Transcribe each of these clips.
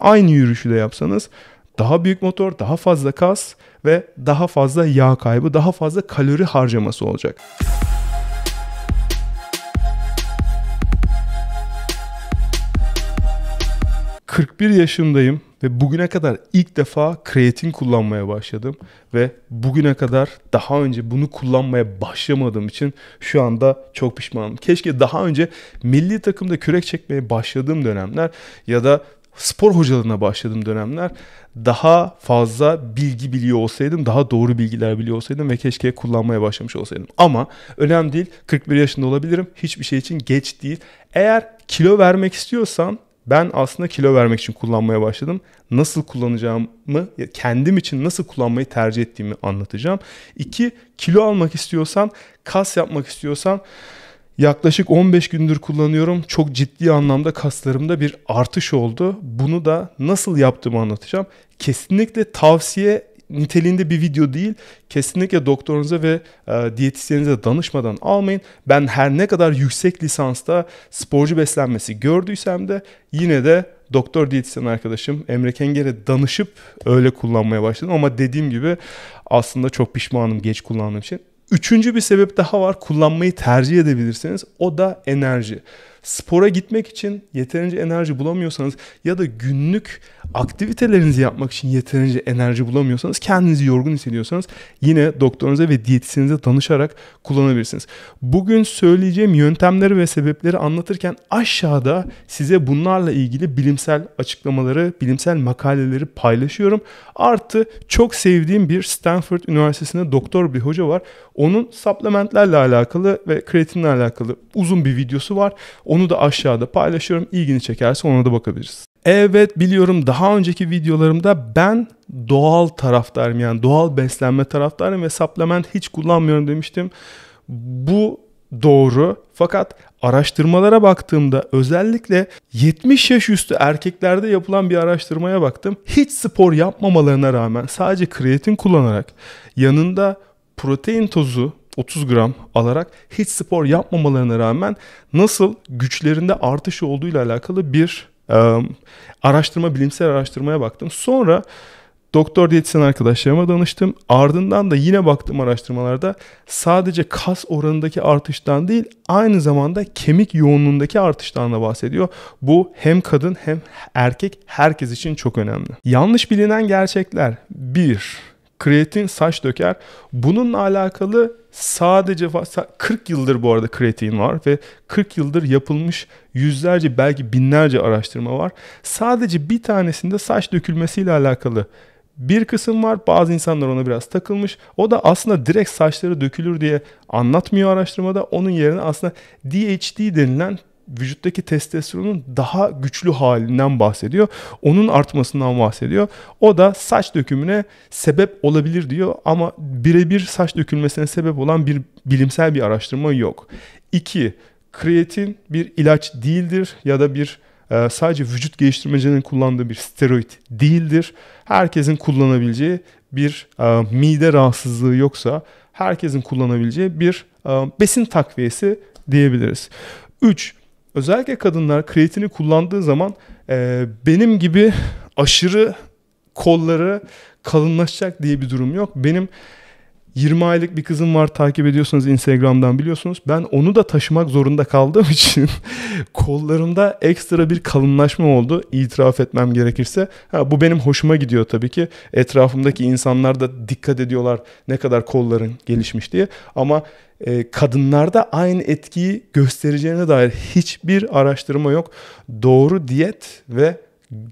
Aynı yürüyüşü de yapsanız daha büyük motor, daha fazla kas ve daha fazla yağ kaybı, daha fazla kalori harcaması olacak. ...41 yaşındayım ve bugüne kadar ilk defa kreatin kullanmaya başladım ve bugüne kadar daha önce bunu kullanmaya başlamadığım için şu anda çok pişmanım. Keşke daha önce milli takımda kürek çekmeye başladığım dönemler ya da spor hocalarına başladığım dönemler daha fazla bilgi biliyor olsaydım, daha doğru bilgiler biliyor olsaydım ve keşke kullanmaya başlamış olsaydım. Ama önemli değil. 41 yaşında olabilirim. Hiçbir şey için geç değil. Eğer kilo vermek istiyorsan ben aslında kilo vermek için kullanmaya başladım. Nasıl kullanacağımı, kendim için nasıl kullanmayı tercih ettiğimi anlatacağım. İki, kilo almak istiyorsan, kas yapmak istiyorsan Yaklaşık 15 gündür kullanıyorum. Çok ciddi anlamda kaslarımda bir artış oldu. Bunu da nasıl yaptığımı anlatacağım. Kesinlikle tavsiye niteliğinde bir video değil. Kesinlikle doktorunuza ve e, diyetisyeninize danışmadan almayın. Ben her ne kadar yüksek lisansta sporcu beslenmesi gördüysem de yine de doktor diyetisyen arkadaşım Emre Kenger'e danışıp öyle kullanmaya başladım. Ama dediğim gibi aslında çok pişmanım geç kullandığım için. Üçüncü bir sebep daha var kullanmayı tercih edebilirsiniz. O da enerji spora gitmek için yeterince enerji bulamıyorsanız ya da günlük aktivitelerinizi yapmak için yeterince enerji bulamıyorsanız, kendinizi yorgun hissediyorsanız yine doktorunuza ve diyetisyenize danışarak kullanabilirsiniz. Bugün söyleyeceğim yöntemleri ve sebepleri anlatırken aşağıda size bunlarla ilgili bilimsel açıklamaları, bilimsel makaleleri paylaşıyorum. Artı çok sevdiğim bir Stanford Üniversitesi'nde doktor bir hoca var. Onun supplementlerle alakalı ve kreatinle alakalı uzun bir videosu var. Onu da aşağıda paylaşıyorum. İlgini çekerse ona da bakabiliriz. Evet biliyorum daha önceki videolarımda ben doğal taraftarım yani doğal beslenme taraftarım ve supplement hiç kullanmıyorum demiştim. Bu doğru fakat araştırmalara baktığımda özellikle 70 yaş üstü erkeklerde yapılan bir araştırmaya baktım. Hiç spor yapmamalarına rağmen sadece kreatin kullanarak yanında protein tozu 30 gram alarak hiç spor yapmamalarına rağmen nasıl güçlerinde artış olduğuyla alakalı bir e, araştırma, bilimsel araştırmaya baktım. Sonra doktor diyetisyen arkadaşlarıma danıştım. Ardından da yine baktım araştırmalarda sadece kas oranındaki artıştan değil aynı zamanda kemik yoğunluğundaki artıştan da bahsediyor. Bu hem kadın hem erkek herkes için çok önemli. Yanlış bilinen gerçekler. 1 kreatin saç döker. Bununla alakalı sadece 40 yıldır bu arada kreatin var ve 40 yıldır yapılmış yüzlerce belki binlerce araştırma var. Sadece bir tanesinde saç dökülmesiyle alakalı bir kısım var bazı insanlar ona biraz takılmış. O da aslında direkt saçları dökülür diye anlatmıyor araştırmada. Onun yerine aslında DHD denilen vücuttaki testosteronun daha güçlü halinden bahsediyor. Onun artmasından bahsediyor. O da saç dökümüne sebep olabilir diyor ama birebir saç dökülmesine sebep olan bir bilimsel bir araştırma yok. 2. Kreatin bir ilaç değildir ya da bir e, sadece vücut geliştirmecinin kullandığı bir steroid değildir. Herkesin kullanabileceği bir e, mide rahatsızlığı yoksa herkesin kullanabileceği bir e, besin takviyesi diyebiliriz. 3 özellikle kadınlar kreatini kullandığı zaman e, benim gibi aşırı kolları kalınlaşacak diye bir durum yok. Benim 20 aylık bir kızım var takip ediyorsunuz Instagram'dan biliyorsunuz. Ben onu da taşımak zorunda kaldığım için kollarımda ekstra bir kalınlaşma oldu itiraf etmem gerekirse. Ha, bu benim hoşuma gidiyor tabii ki. Etrafımdaki insanlar da dikkat ediyorlar ne kadar kolların gelişmiş diye. Ama ee, kadınlarda aynı etkiyi göstereceğine dair hiçbir araştırma yok. Doğru diyet ve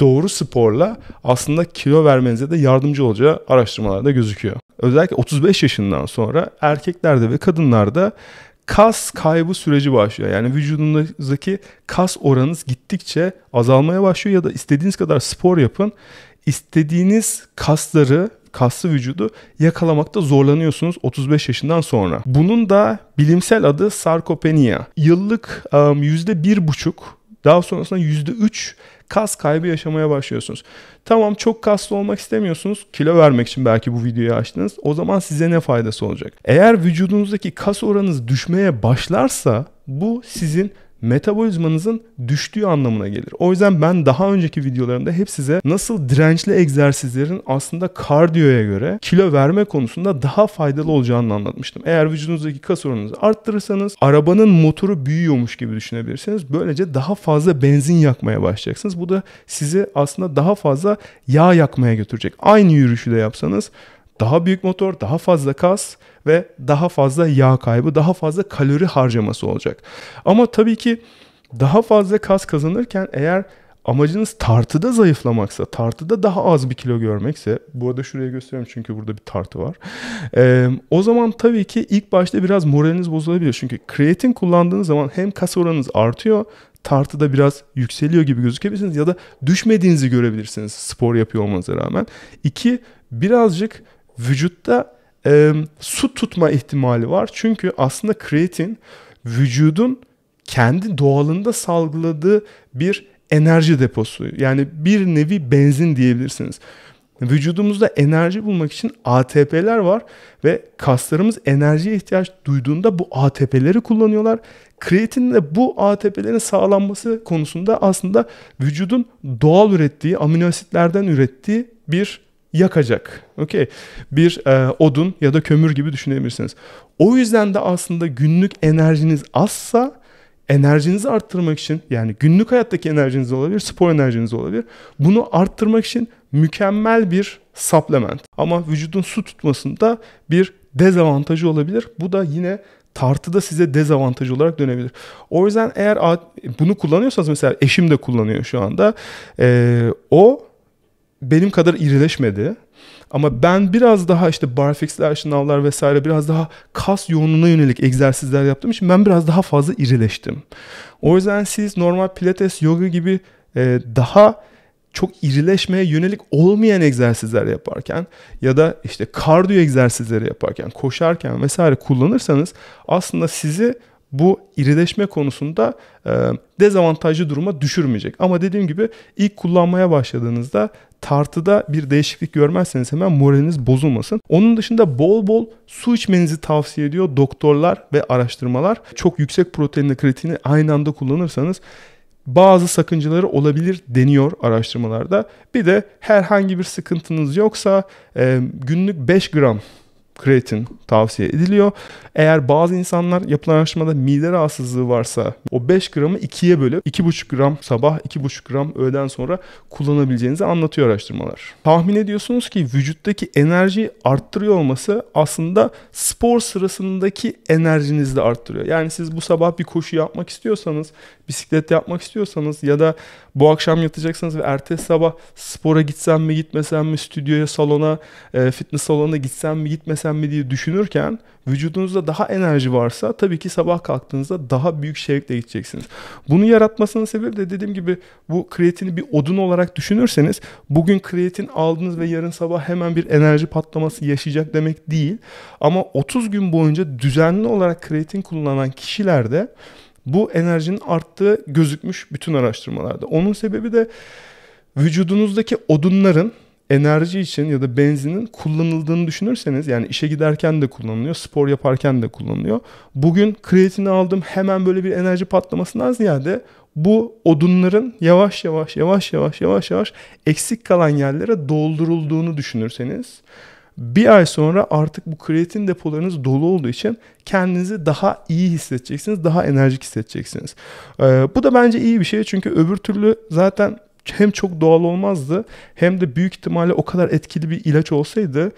doğru sporla aslında kilo vermenize de yardımcı olacağı araştırmalarda gözüküyor. Özellikle 35 yaşından sonra erkeklerde ve kadınlarda kas kaybı süreci başlıyor. Yani vücudunuzdaki kas oranınız gittikçe azalmaya başlıyor ya da istediğiniz kadar spor yapın. istediğiniz kasları kaslı vücudu yakalamakta zorlanıyorsunuz 35 yaşından sonra. Bunun da bilimsel adı sarkopenia. Yıllık ıı, yüzde bir buçuk daha sonrasında yüzde üç kas kaybı yaşamaya başlıyorsunuz. Tamam çok kaslı olmak istemiyorsunuz. Kilo vermek için belki bu videoyu açtınız. O zaman size ne faydası olacak? Eğer vücudunuzdaki kas oranınız düşmeye başlarsa bu sizin metabolizmanızın düştüğü anlamına gelir. O yüzden ben daha önceki videolarımda hep size nasıl dirençli egzersizlerin aslında kardiyoya göre kilo verme konusunda daha faydalı olacağını anlatmıştım. Eğer vücudunuzdaki kas oranınızı arttırırsanız arabanın motoru büyüyormuş gibi düşünebilirsiniz. Böylece daha fazla benzin yakmaya başlayacaksınız. Bu da sizi aslında daha fazla yağ yakmaya götürecek. Aynı yürüyüşü de yapsanız daha büyük motor, daha fazla kas ve daha fazla yağ kaybı, daha fazla kalori harcaması olacak. Ama tabii ki daha fazla kas kazanırken eğer amacınız tartıda zayıflamaksa, tartıda daha az bir kilo görmekse, burada şuraya gösteriyorum çünkü burada bir tartı var. Ee, o zaman tabii ki ilk başta biraz moraliniz bozulabilir. Çünkü kreatin kullandığınız zaman hem kas oranınız artıyor, tartıda biraz yükseliyor gibi gözükebilirsiniz ya da düşmediğinizi görebilirsiniz spor yapıyor olmanıza rağmen. İki, birazcık vücutta e, su tutma ihtimali var. Çünkü aslında kreatin vücudun kendi doğalında salgıladığı bir enerji deposu. Yani bir nevi benzin diyebilirsiniz. Vücudumuzda enerji bulmak için ATP'ler var ve kaslarımız enerjiye ihtiyaç duyduğunda bu ATP'leri kullanıyorlar. Kreatinin de bu ATP'lerin sağlanması konusunda aslında vücudun doğal ürettiği, amino asitlerden ürettiği bir yakacak. Okay. Bir e, odun ya da kömür gibi düşünebilirsiniz. O yüzden de aslında günlük enerjiniz azsa enerjinizi arttırmak için yani günlük hayattaki enerjiniz olabilir, spor enerjiniz olabilir. Bunu arttırmak için mükemmel bir supplement. Ama vücudun su tutmasında bir dezavantajı olabilir. Bu da yine tartıda size dezavantaj olarak dönebilir. O yüzden eğer bunu kullanıyorsanız mesela eşim de kullanıyor şu anda. Ee, o benim kadar irileşmedi. Ama ben biraz daha işte barfixler, şınavlar vesaire biraz daha kas yoğunluğuna yönelik egzersizler yaptığım için ben biraz daha fazla irileştim. O yüzden siz normal pilates, yoga gibi e, daha çok irileşmeye yönelik olmayan egzersizler yaparken ya da işte kardiyo egzersizleri yaparken, koşarken vesaire kullanırsanız aslında sizi bu irileşme konusunda e, dezavantajlı duruma düşürmeyecek. Ama dediğim gibi ilk kullanmaya başladığınızda tartıda bir değişiklik görmezseniz hemen moraliniz bozulmasın. Onun dışında bol bol su içmenizi tavsiye ediyor doktorlar ve araştırmalar. Çok yüksek proteinli kreatini aynı anda kullanırsanız bazı sakıncaları olabilir deniyor araştırmalarda. Bir de herhangi bir sıkıntınız yoksa e, günlük 5 gram kreatin tavsiye ediliyor. Eğer bazı insanlar yapılan araştırmada mide rahatsızlığı varsa o 5 gramı 2'ye bölüp 2,5 gram sabah 2,5 gram öğleden sonra kullanabileceğinizi anlatıyor araştırmalar. Tahmin ediyorsunuz ki vücuttaki enerjiyi arttırıyor olması aslında spor sırasındaki enerjinizi de arttırıyor. Yani siz bu sabah bir koşu yapmak istiyorsanız, bisiklet yapmak istiyorsanız ya da bu akşam yatacaksınız ve ertesi sabah spora gitsem mi gitmesem mi, stüdyoya, salona, e, fitness salonuna gitsem mi gitmesem mi diye düşünürken vücudunuzda daha enerji varsa tabii ki sabah kalktığınızda daha büyük şevkle gideceksiniz. Bunu yaratmasının sebebi de dediğim gibi bu kreatini bir odun olarak düşünürseniz bugün kreatin aldınız ve yarın sabah hemen bir enerji patlaması yaşayacak demek değil. Ama 30 gün boyunca düzenli olarak kreatin kullanan kişilerde bu enerjinin arttığı gözükmüş bütün araştırmalarda. Onun sebebi de vücudunuzdaki odunların enerji için ya da benzinin kullanıldığını düşünürseniz yani işe giderken de kullanılıyor, spor yaparken de kullanılıyor. Bugün kreatini aldım hemen böyle bir enerji patlamasından ziyade bu odunların yavaş yavaş yavaş yavaş yavaş yavaş eksik kalan yerlere doldurulduğunu düşünürseniz bir ay sonra artık bu kreatin depolarınız dolu olduğu için kendinizi daha iyi hissedeceksiniz, daha enerjik hissedeceksiniz. Ee, bu da bence iyi bir şey çünkü öbür türlü zaten hem çok doğal olmazdı hem de büyük ihtimalle o kadar etkili bir ilaç olsaydı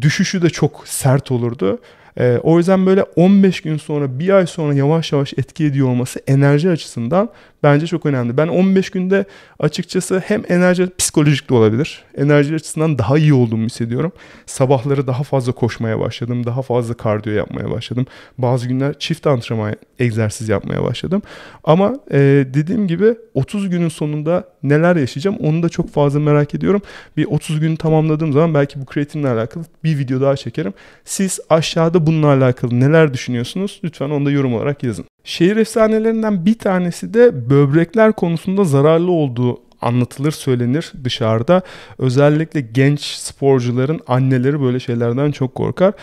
düşüşü de çok sert olurdu. E, o yüzden böyle 15 gün sonra bir ay sonra yavaş yavaş etki ediyor olması enerji açısından bence çok önemli. Ben 15 günde açıkçası hem enerji psikolojik de olabilir. Enerji açısından daha iyi olduğumu hissediyorum. Sabahları daha fazla koşmaya başladım. Daha fazla kardiyo yapmaya başladım. Bazı günler çift antrenman egzersiz yapmaya başladım. Ama e, dediğim gibi 30 günün sonunda neler yaşayacağım onu da çok fazla merak ediyorum. Bir 30 gün tamamladığım zaman belki bu kreatinle alakalı bir video daha çekerim. Siz aşağıda da bununla alakalı neler düşünüyorsunuz? Lütfen onu da yorum olarak yazın. Şehir efsanelerinden bir tanesi de böbrekler konusunda zararlı olduğu anlatılır söylenir dışarıda. Özellikle genç sporcuların anneleri böyle şeylerden çok korkar.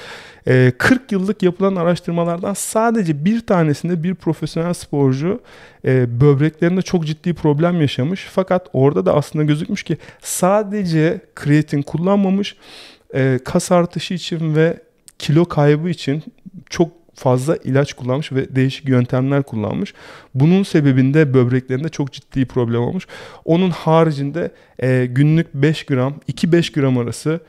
40 ee, yıllık yapılan araştırmalardan sadece bir tanesinde bir profesyonel sporcu e, böbreklerinde çok ciddi problem yaşamış. Fakat orada da aslında gözükmüş ki sadece kreatin kullanmamış e, kas artışı için ve kilo kaybı için çok fazla ilaç kullanmış ve değişik yöntemler kullanmış. Bunun sebebinde böbreklerinde çok ciddi problem olmuş. Onun haricinde e, günlük 5 gram, 2-5 gram arası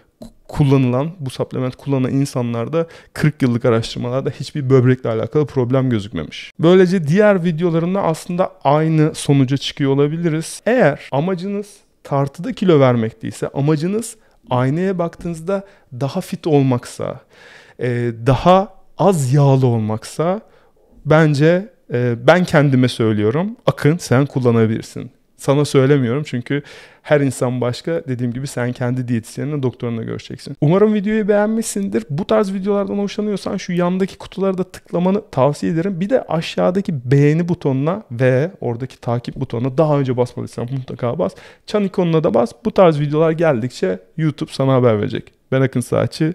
kullanılan, bu supplement kullanan insanlarda 40 yıllık araştırmalarda hiçbir böbrekle alakalı problem gözükmemiş. Böylece diğer videolarında aslında aynı sonuca çıkıyor olabiliriz. Eğer amacınız tartıda kilo vermek değilse, amacınız aynaya baktığınızda daha fit olmaksa, e, daha az yağlı olmaksa bence e, ben kendime söylüyorum akın sen kullanabilirsin. Sana söylemiyorum çünkü her insan başka. Dediğim gibi sen kendi diyetisyenine, doktoruna görüşeceksin. Umarım videoyu beğenmişsindir. Bu tarz videolardan hoşlanıyorsan şu yandaki kutulara da tıklamanı tavsiye ederim. Bir de aşağıdaki beğeni butonuna ve oradaki takip butonuna daha önce basmadıysan mutlaka bas. Çan ikonuna da bas. Bu tarz videolar geldikçe YouTube sana haber verecek. Ben Akın Saatçi.